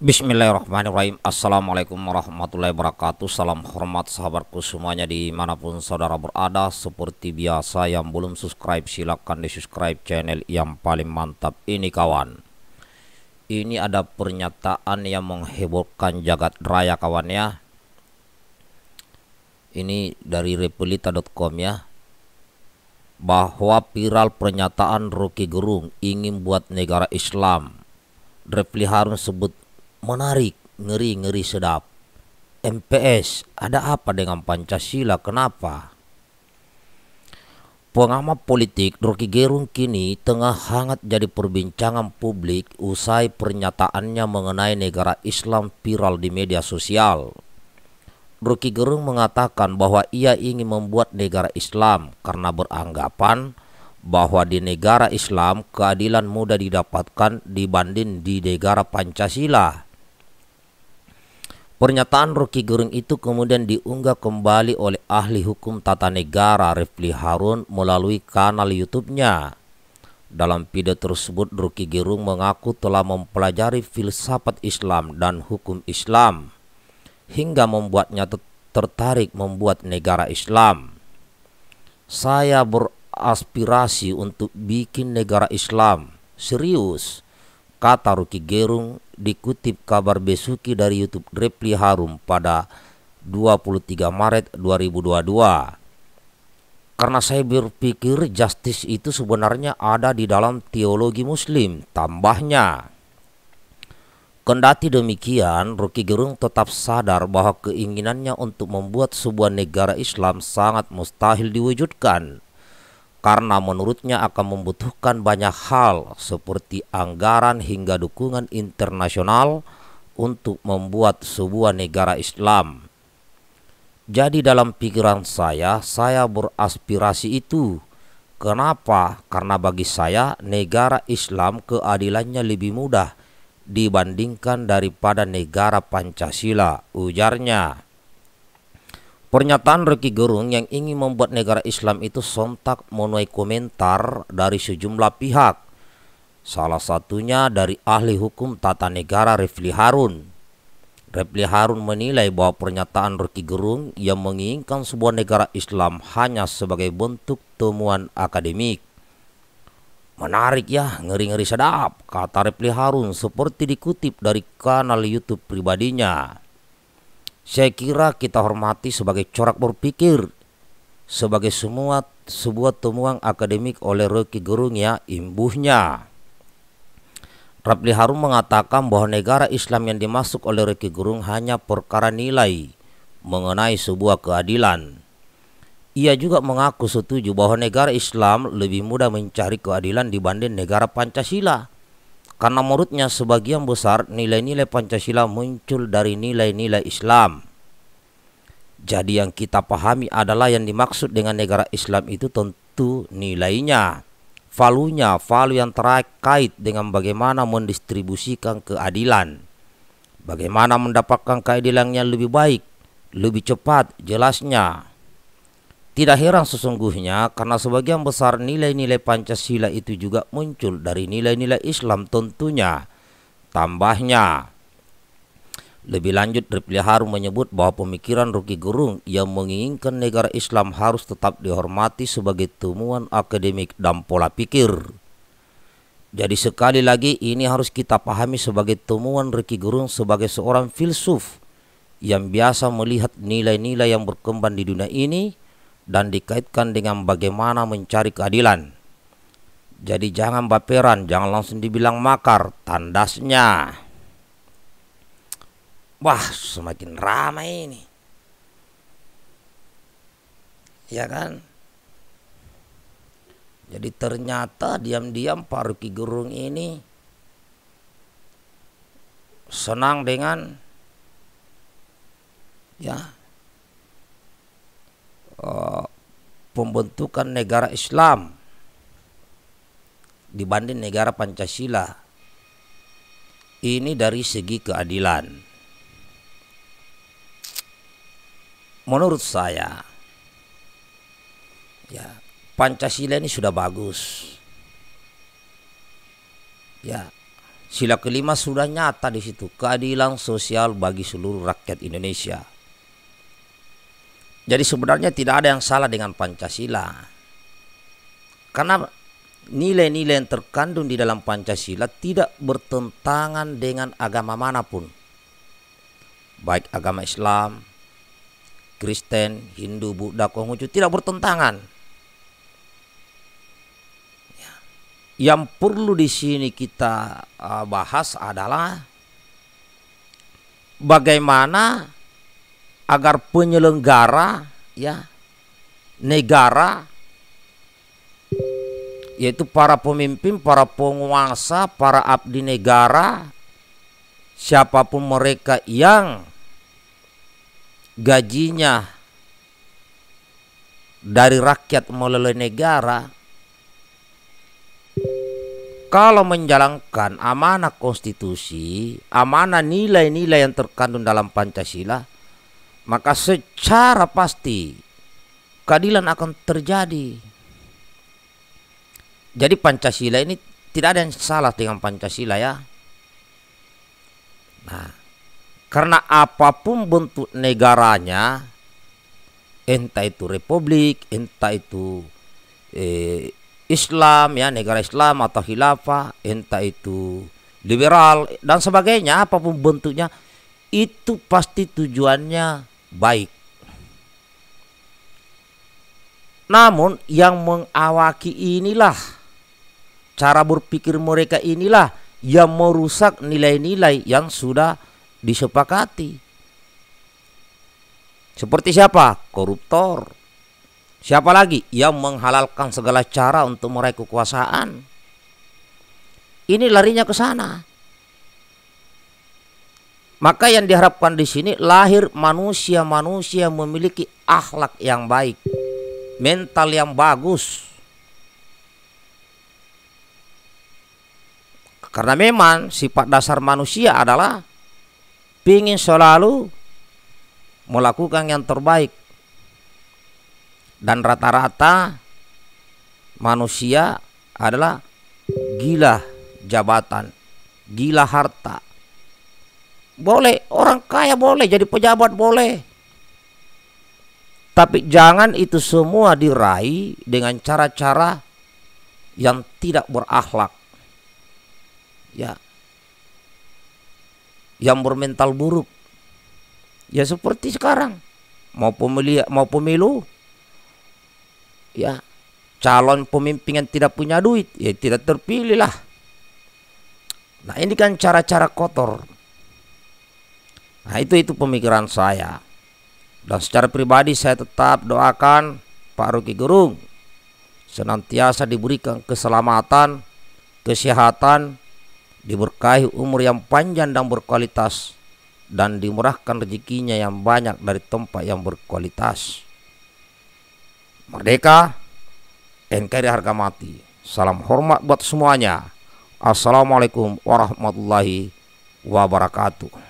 Bismillahirrahmanirrahim Assalamualaikum warahmatullahi wabarakatuh Salam hormat sahabatku semuanya dimanapun saudara berada Seperti biasa yang belum subscribe silahkan di subscribe channel yang paling mantap ini kawan Ini ada pernyataan yang menghebohkan jagat raya kawan ya Ini dari repelita.com ya Bahwa viral pernyataan Rocky Gerung ingin buat negara Islam Repli Harun sebut Menarik, ngeri-ngeri sedap. MPS, ada apa dengan Pancasila? Kenapa? Pengamat politik Rocky Gerung kini tengah hangat jadi perbincangan publik usai pernyataannya mengenai negara Islam viral di media sosial. Rocky Gerung mengatakan bahwa ia ingin membuat negara Islam karena beranggapan bahwa di negara Islam keadilan mudah didapatkan dibanding di negara Pancasila. Pernyataan Rocky Gerung itu kemudian diunggah kembali oleh ahli hukum tata negara Rifli Harun melalui kanal YouTube-nya. Dalam video tersebut, Rocky Gerung mengaku telah mempelajari filsafat Islam dan hukum Islam hingga membuatnya tertarik membuat negara Islam. Saya beraspirasi untuk bikin negara Islam. Serius Kata Ruki Gerung dikutip kabar Besuki dari YouTube Repli Harum pada 23 Maret 2022. Karena saya berpikir justice itu sebenarnya ada di dalam teologi muslim, tambahnya. Kendati demikian, Ruki Gerung tetap sadar bahwa keinginannya untuk membuat sebuah negara Islam sangat mustahil diwujudkan karena menurutnya akan membutuhkan banyak hal seperti anggaran hingga dukungan internasional untuk membuat sebuah negara Islam. Jadi dalam pikiran saya, saya beraspirasi itu. Kenapa? Karena bagi saya negara Islam keadilannya lebih mudah dibandingkan daripada negara Pancasila, ujarnya. Pernyataan Rocky Gerung yang ingin membuat negara Islam itu sontak menuai komentar dari sejumlah pihak. Salah satunya dari ahli hukum tata negara Refli Harun. Refli Harun menilai bahwa pernyataan Rocky Gerung yang menginginkan sebuah negara Islam hanya sebagai bentuk temuan akademik. Menarik ya, ngeri-ngeri sedap, kata Refli Harun seperti dikutip dari kanal YouTube pribadinya. Saya kira kita hormati sebagai corak berpikir sebagai semua sebuah temuan akademik oleh Rocky Gerung ya imbuhnya. Rapli Harun mengatakan bahwa negara Islam yang dimasuk oleh Rocky Gerung hanya perkara nilai mengenai sebuah keadilan. Ia juga mengaku setuju bahwa negara Islam lebih mudah mencari keadilan dibanding negara Pancasila. Karena menurutnya sebagian besar nilai-nilai Pancasila muncul dari nilai-nilai Islam. Jadi yang kita pahami adalah yang dimaksud dengan negara Islam itu tentu nilainya, valunya, valu yang terkait dengan bagaimana mendistribusikan keadilan. Bagaimana mendapatkan keadilan yang lebih baik, lebih cepat, jelasnya, tidak heran sesungguhnya karena sebagian besar nilai-nilai Pancasila itu juga muncul dari nilai-nilai Islam tentunya. Tambahnya, lebih lanjut Ripli Harun menyebut bahwa pemikiran Ruki Gerung yang menginginkan negara Islam harus tetap dihormati sebagai temuan akademik dan pola pikir. Jadi sekali lagi ini harus kita pahami sebagai temuan Ruki Gurung sebagai seorang filsuf yang biasa melihat nilai-nilai yang berkembang di dunia ini dan dikaitkan dengan bagaimana mencari keadilan. Jadi jangan baperan, jangan langsung dibilang makar, tandasnya. Wah, semakin ramai ini. Ya kan? Jadi ternyata diam-diam Pak Ruki Gerung ini senang dengan ya uh, pembentukan negara Islam dibanding negara Pancasila. Ini dari segi keadilan. Menurut saya, ya Pancasila ini sudah bagus. Ya, sila kelima sudah nyata di situ keadilan sosial bagi seluruh rakyat Indonesia. Jadi sebenarnya tidak ada yang salah dengan Pancasila. Karena nilai-nilai yang terkandung di dalam Pancasila tidak bertentangan dengan agama manapun. Baik agama Islam, Kristen, Hindu, Buddha, Konghucu tidak bertentangan. Ya. Yang perlu di sini kita ah, bahas adalah bagaimana agar penyelenggara ya negara yaitu para pemimpin, para penguasa, para abdi negara siapapun mereka yang gajinya dari rakyat melalui negara kalau menjalankan amanah konstitusi, amanah nilai-nilai yang terkandung dalam Pancasila, maka secara pasti keadilan akan terjadi. Jadi Pancasila ini tidak ada yang salah dengan Pancasila ya. Nah, karena apapun bentuk negaranya, entah itu republik, entah itu eh, Islam ya negara Islam atau khilafah, entah itu liberal dan sebagainya, apapun bentuknya, itu pasti tujuannya baik. Namun yang mengawaki inilah cara berpikir mereka inilah yang merusak nilai-nilai yang sudah disepakati. Seperti siapa? Koruptor. Siapa lagi yang menghalalkan segala cara untuk meraih kekuasaan? Ini larinya ke sana. Maka yang diharapkan di sini lahir manusia-manusia memiliki akhlak yang baik, mental yang bagus. Karena memang sifat dasar manusia adalah ingin selalu melakukan yang terbaik. Dan rata-rata manusia adalah gila jabatan, gila harta, boleh, orang kaya boleh, jadi pejabat boleh. Tapi jangan itu semua diraih dengan cara-cara yang tidak berakhlak. Ya. Yang bermental buruk. Ya seperti sekarang mau pemilih mau pemilu ya calon pemimpin yang tidak punya duit ya tidak terpilih lah nah ini kan cara-cara kotor Nah, itu itu pemikiran saya. Dan secara pribadi saya tetap doakan Pak Ruki Gerung senantiasa diberikan keselamatan, kesehatan, diberkahi umur yang panjang dan berkualitas dan dimurahkan rezekinya yang banyak dari tempat yang berkualitas. Merdeka, NKRI harga mati. Salam hormat buat semuanya. Assalamualaikum warahmatullahi wabarakatuh.